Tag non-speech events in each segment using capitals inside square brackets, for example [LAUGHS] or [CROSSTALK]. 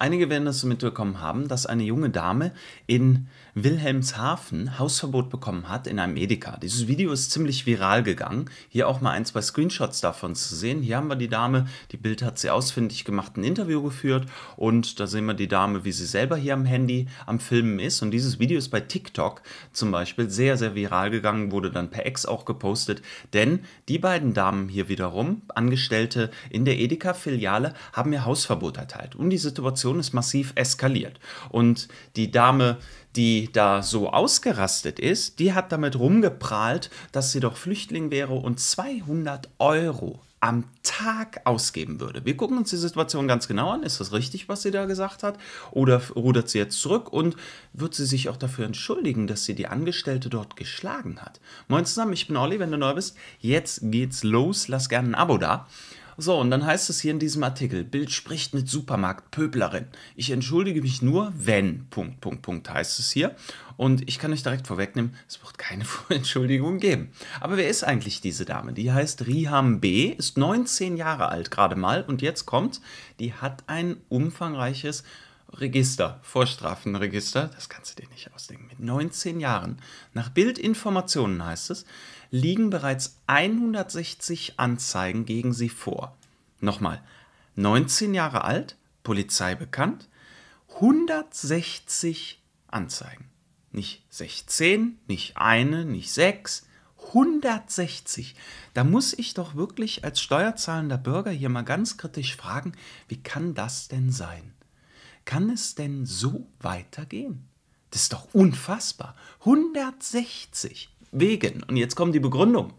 Einige werden es mitbekommen haben, dass eine junge Dame in Wilhelmshaven Hausverbot bekommen hat in einem Edeka. Dieses Video ist ziemlich viral gegangen. Hier auch mal ein, zwei Screenshots davon zu sehen. Hier haben wir die Dame, die Bild hat sie ausfindig gemacht, ein Interview geführt und da sehen wir die Dame, wie sie selber hier am Handy am Filmen ist. Und dieses Video ist bei TikTok zum Beispiel sehr, sehr viral gegangen, wurde dann per Ex auch gepostet, denn die beiden Damen hier wiederum, Angestellte in der Edeka-Filiale, haben ihr Hausverbot erteilt, um die Situation Situation ist massiv eskaliert. Und die Dame, die da so ausgerastet ist, die hat damit rumgeprahlt, dass sie doch Flüchtling wäre und 200 Euro am Tag ausgeben würde. Wir gucken uns die Situation ganz genau an. Ist das richtig, was sie da gesagt hat? Oder rudert sie jetzt zurück und wird sie sich auch dafür entschuldigen, dass sie die Angestellte dort geschlagen hat? Moin zusammen, ich bin Olli, wenn du neu bist. Jetzt geht's los. Lass gerne ein Abo da. So, und dann heißt es hier in diesem Artikel, Bild spricht mit Supermarktpöblerin. Ich entschuldige mich nur, wenn, Punkt, Punkt, Punkt heißt es hier. Und ich kann euch direkt vorwegnehmen, es wird keine [LAUGHS] Entschuldigung geben. Aber wer ist eigentlich diese Dame? Die heißt Riham B., ist 19 Jahre alt gerade mal und jetzt kommt, die hat ein umfangreiches Register, Vorstrafenregister, das kannst du dir nicht ausdenken, mit 19 Jahren. Nach Bildinformationen heißt es, liegen bereits 160 Anzeigen gegen sie vor. Nochmal, 19 Jahre alt, Polizei bekannt, 160 Anzeigen. Nicht 16, nicht eine, nicht sechs, 160. Da muss ich doch wirklich als steuerzahlender Bürger hier mal ganz kritisch fragen, wie kann das denn sein? Kann es denn so weitergehen? Das ist doch unfassbar. 160 wegen. Und jetzt kommt die Begründung.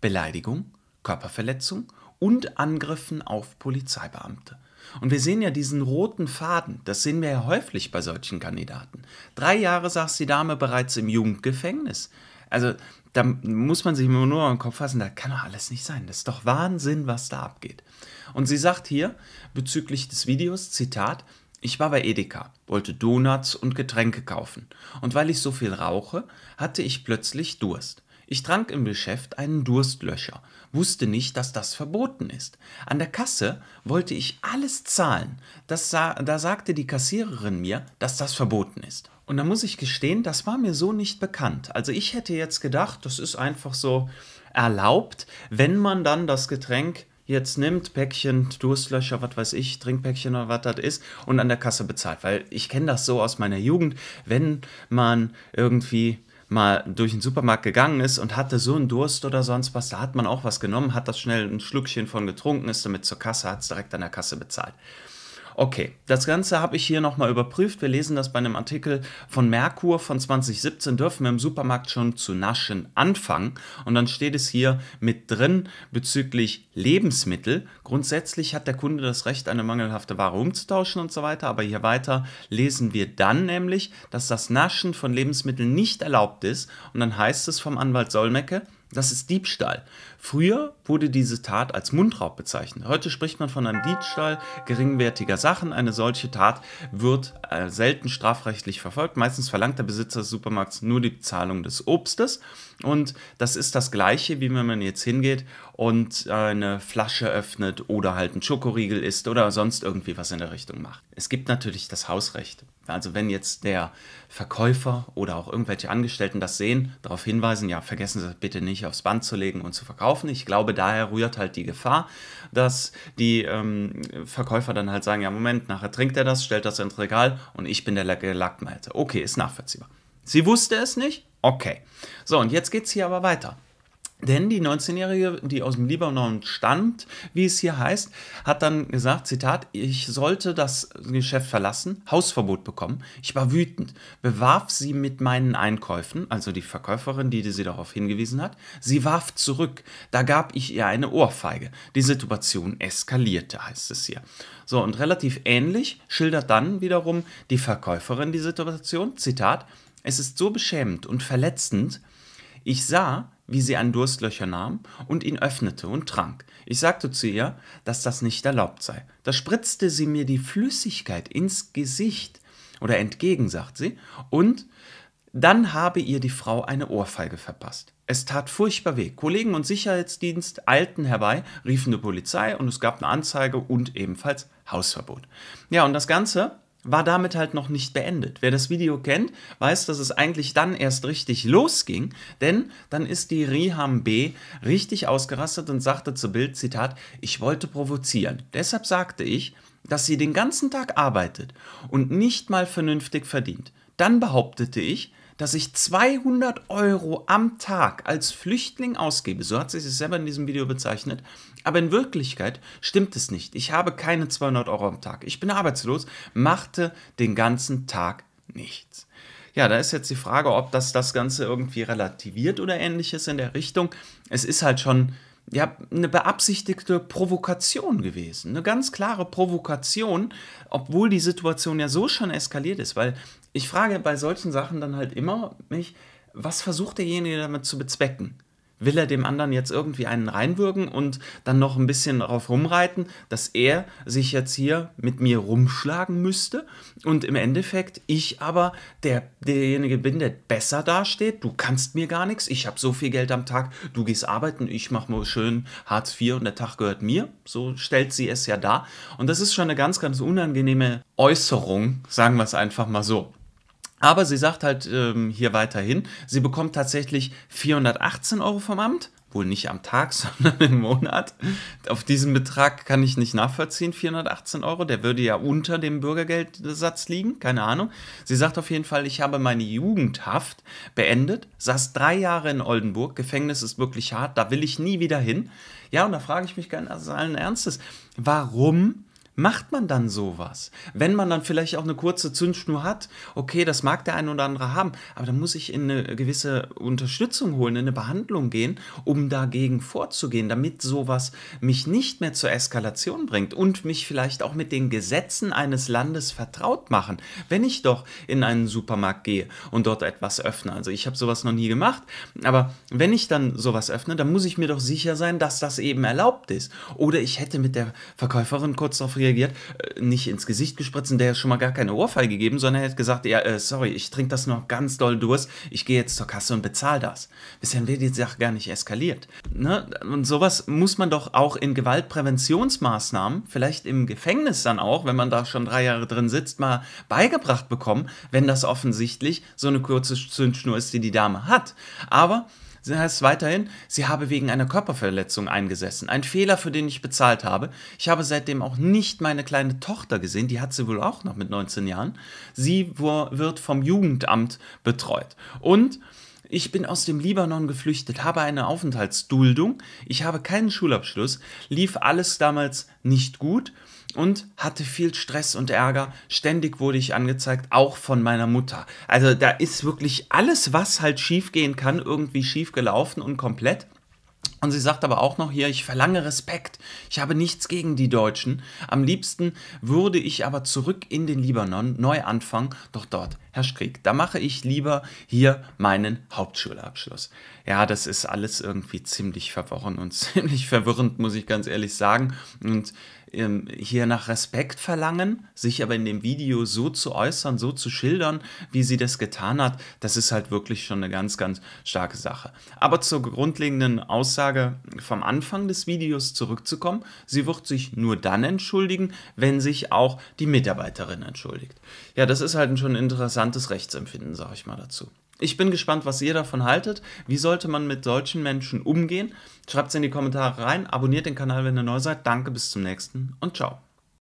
Beleidigung, Körperverletzung und Angriffen auf Polizeibeamte. Und wir sehen ja diesen roten Faden, das sehen wir ja häufig bei solchen Kandidaten. Drei Jahre saß die Dame bereits im Jugendgefängnis. Also da muss man sich nur an den Kopf fassen, da kann doch alles nicht sein. Das ist doch Wahnsinn, was da abgeht. Und sie sagt hier bezüglich des Videos, Zitat, ich war bei Edeka, wollte Donuts und Getränke kaufen, und weil ich so viel rauche, hatte ich plötzlich Durst. Ich trank im Geschäft einen Durstlöscher, wusste nicht, dass das verboten ist. An der Kasse wollte ich alles zahlen, sa da sagte die Kassiererin mir, dass das verboten ist. Und da muss ich gestehen, das war mir so nicht bekannt. Also ich hätte jetzt gedacht, das ist einfach so erlaubt, wenn man dann das Getränk jetzt nimmt, Päckchen, Durstlöcher, was weiß ich, Trinkpäckchen oder was das ist und an der Kasse bezahlt. Weil ich kenne das so aus meiner Jugend, wenn man irgendwie mal durch den Supermarkt gegangen ist und hatte so einen Durst oder sonst was, da hat man auch was genommen, hat das schnell ein Schlückchen von getrunken, ist damit zur Kasse, hat es direkt an der Kasse bezahlt. Okay, das Ganze habe ich hier nochmal überprüft. Wir lesen das bei einem Artikel von Merkur von 2017. Dürfen wir im Supermarkt schon zu naschen anfangen? Und dann steht es hier mit drin bezüglich Lebensmittel. Grundsätzlich hat der Kunde das Recht, eine mangelhafte Ware umzutauschen und so weiter. Aber hier weiter lesen wir dann nämlich, dass das Naschen von Lebensmitteln nicht erlaubt ist. Und dann heißt es vom Anwalt Solmecke, das ist Diebstahl. Früher wurde diese Tat als Mundraub bezeichnet. Heute spricht man von einem Diebstahl geringwertiger Sachen. Eine solche Tat wird äh, selten strafrechtlich verfolgt. Meistens verlangt der Besitzer des Supermarkts nur die Zahlung des Obstes. Und das ist das Gleiche, wie wenn man jetzt hingeht und äh, eine Flasche öffnet oder halt einen Schokoriegel isst oder sonst irgendwie was in der Richtung macht. Es gibt natürlich das Hausrecht. Also wenn jetzt der Verkäufer oder auch irgendwelche Angestellten das sehen, darauf hinweisen, ja, vergessen Sie das bitte nicht nicht aufs Band zu legen und zu verkaufen. Ich glaube, daher rührt halt die Gefahr, dass die ähm, Verkäufer dann halt sagen, ja Moment, nachher trinkt er das, stellt das ins Regal und ich bin der Gelackmeierte. Okay, ist nachvollziehbar. Sie wusste es nicht? Okay. So, und jetzt geht es hier aber weiter. Denn die 19-Jährige, die aus dem Libanon stammt, wie es hier heißt, hat dann gesagt, Zitat, ich sollte das Geschäft verlassen, Hausverbot bekommen. Ich war wütend, bewarf sie mit meinen Einkäufen, also die Verkäuferin, die sie darauf hingewiesen hat. Sie warf zurück, da gab ich ihr eine Ohrfeige. Die Situation eskalierte, heißt es hier. So, und relativ ähnlich schildert dann wiederum die Verkäuferin die Situation, Zitat, es ist so beschämend und verletzend, ich sah, wie sie ein Durstlöcher nahm und ihn öffnete und trank. Ich sagte zu ihr, dass das nicht erlaubt sei. Da spritzte sie mir die Flüssigkeit ins Gesicht oder entgegen, sagt sie, und dann habe ihr die Frau eine Ohrfeige verpasst. Es tat furchtbar weh. Kollegen und Sicherheitsdienst eilten herbei, riefen die Polizei und es gab eine Anzeige und ebenfalls Hausverbot. Ja, und das Ganze war damit halt noch nicht beendet. Wer das Video kennt, weiß, dass es eigentlich dann erst richtig losging, denn dann ist die Riham B richtig ausgerastet und sagte zu Bild, Zitat, ich wollte provozieren. Deshalb sagte ich, dass sie den ganzen Tag arbeitet und nicht mal vernünftig verdient. Dann behauptete ich, dass ich 200 Euro am Tag als Flüchtling ausgebe, so hat sie sich selber in diesem Video bezeichnet, aber in Wirklichkeit stimmt es nicht. Ich habe keine 200 Euro am Tag. Ich bin arbeitslos, machte den ganzen Tag nichts. Ja, da ist jetzt die Frage, ob das das Ganze irgendwie relativiert oder ähnliches in der Richtung. Es ist halt schon ja, eine beabsichtigte Provokation gewesen. Eine ganz klare Provokation, obwohl die Situation ja so schon eskaliert ist, weil ich frage bei solchen Sachen dann halt immer mich, was versucht derjenige damit zu bezwecken? Will er dem anderen jetzt irgendwie einen reinwürgen und dann noch ein bisschen darauf rumreiten, dass er sich jetzt hier mit mir rumschlagen müsste und im Endeffekt ich aber der, derjenige bin, der besser dasteht, du kannst mir gar nichts, ich habe so viel Geld am Tag, du gehst arbeiten, ich mache mal schön Hartz IV und der Tag gehört mir, so stellt sie es ja dar und das ist schon eine ganz, ganz unangenehme Äußerung, sagen wir es einfach mal so. Aber sie sagt halt ähm, hier weiterhin, sie bekommt tatsächlich 418 Euro vom Amt, wohl nicht am Tag, [LAUGHS] sondern im Monat. Auf diesen Betrag kann ich nicht nachvollziehen, 418 Euro. Der würde ja unter dem Bürgergeldsatz liegen, keine Ahnung. Sie sagt auf jeden Fall, ich habe meine Jugendhaft beendet, saß drei Jahre in Oldenburg, Gefängnis ist wirklich hart, da will ich nie wieder hin. Ja, und da frage ich mich ganz allen Ernstes, warum macht man dann sowas? Wenn man dann vielleicht auch eine kurze Zündschnur hat, okay, das mag der ein oder andere haben, aber dann muss ich in eine gewisse Unterstützung holen, in eine Behandlung gehen, um dagegen vorzugehen, damit sowas mich nicht mehr zur Eskalation bringt und mich vielleicht auch mit den Gesetzen eines Landes vertraut machen. Wenn ich doch in einen Supermarkt gehe und dort etwas öffne, also ich habe sowas noch nie gemacht, aber wenn ich dann sowas öffne, dann muss ich mir doch sicher sein, dass das eben erlaubt ist. Oder ich hätte mit der Verkäuferin kurz darauf reagiert, reagiert, äh, nicht ins Gesicht gespritzt und der hat schon mal gar keine Ohrfeige gegeben, sondern er hat gesagt, ja, äh, sorry, ich trinke das noch ganz doll Durst, ich gehe jetzt zur Kasse und bezahle das. Bisher wäre die Sache gar nicht eskaliert. Ne? Und sowas muss man doch auch in Gewaltpräventionsmaßnahmen, vielleicht im Gefängnis dann auch, wenn man da schon drei Jahre drin sitzt, mal beigebracht bekommen, wenn das offensichtlich so eine kurze Zündschnur ist, die die Dame hat. Aber Sie heißt weiterhin, sie habe wegen einer Körperverletzung eingesessen. Ein Fehler, für den ich bezahlt habe. Ich habe seitdem auch nicht meine kleine Tochter gesehen, die hat sie wohl auch noch mit 19 Jahren. Sie wird vom Jugendamt betreut. Und ich bin aus dem Libanon geflüchtet, habe eine Aufenthaltsduldung, ich habe keinen Schulabschluss, lief alles damals nicht gut und hatte viel Stress und Ärger. Ständig wurde ich angezeigt, auch von meiner Mutter. Also da ist wirklich alles, was halt schiefgehen kann, irgendwie schief gelaufen und komplett. Und sie sagt aber auch noch hier, ich verlange Respekt. Ich habe nichts gegen die Deutschen. Am liebsten würde ich aber zurück in den Libanon neu anfangen, doch dort Herr Strick, da mache ich lieber hier meinen Hauptschulabschluss. Ja, das ist alles irgendwie ziemlich verworren und [LAUGHS] ziemlich verwirrend, muss ich ganz ehrlich sagen. Und ähm, hier nach Respekt verlangen, sich aber in dem Video so zu äußern, so zu schildern, wie sie das getan hat, das ist halt wirklich schon eine ganz, ganz starke Sache. Aber zur grundlegenden Aussage vom Anfang des Videos zurückzukommen, sie wird sich nur dann entschuldigen, wenn sich auch die Mitarbeiterin entschuldigt. Ja, das ist halt schon interessant interessantes Rechtsempfinden, sage ich mal dazu. Ich bin gespannt, was ihr davon haltet. Wie sollte man mit solchen Menschen umgehen? Schreibt es in die Kommentare rein, abonniert den Kanal, wenn ihr neu seid. Danke, bis zum nächsten und ciao.